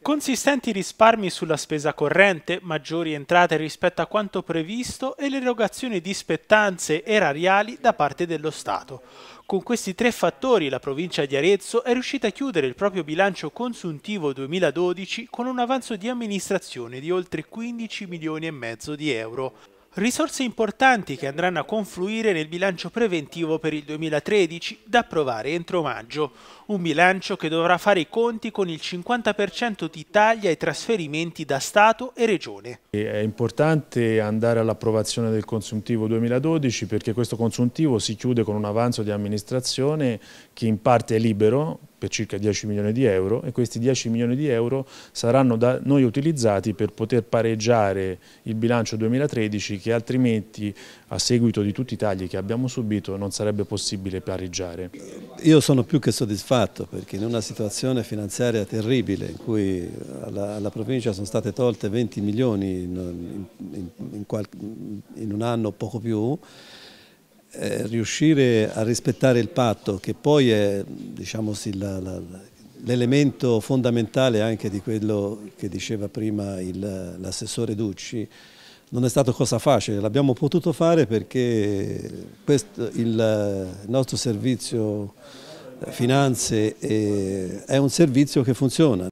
Consistenti risparmi sulla spesa corrente, maggiori entrate rispetto a quanto previsto e l'erogazione di spettanze erariali da parte dello Stato. Con questi tre fattori la provincia di Arezzo è riuscita a chiudere il proprio bilancio consuntivo 2012 con un avanzo di amministrazione di oltre 15 milioni e mezzo di euro. Risorse importanti che andranno a confluire nel bilancio preventivo per il 2013 da approvare entro maggio, un bilancio che dovrà fare i conti con il 50% di taglia ai trasferimenti da Stato e Regione. È importante andare all'approvazione del consuntivo 2012 perché questo consuntivo si chiude con un avanzo di amministrazione che in parte è libero per circa 10 milioni di euro e questi 10 milioni di euro saranno da noi utilizzati per poter pareggiare il bilancio 2013 che altrimenti a seguito di tutti i tagli che abbiamo subito non sarebbe possibile pareggiare. Io sono più che soddisfatto perché in una situazione finanziaria terribile in cui alla, alla provincia sono state tolte 20 milioni in, in, in, in un anno poco più eh, riuscire a rispettare il patto, che poi è diciamo, sì, l'elemento fondamentale anche di quello che diceva prima l'assessore Ducci, non è stata cosa facile, l'abbiamo potuto fare perché questo, il, il nostro servizio eh, finanze eh, è un servizio che funziona,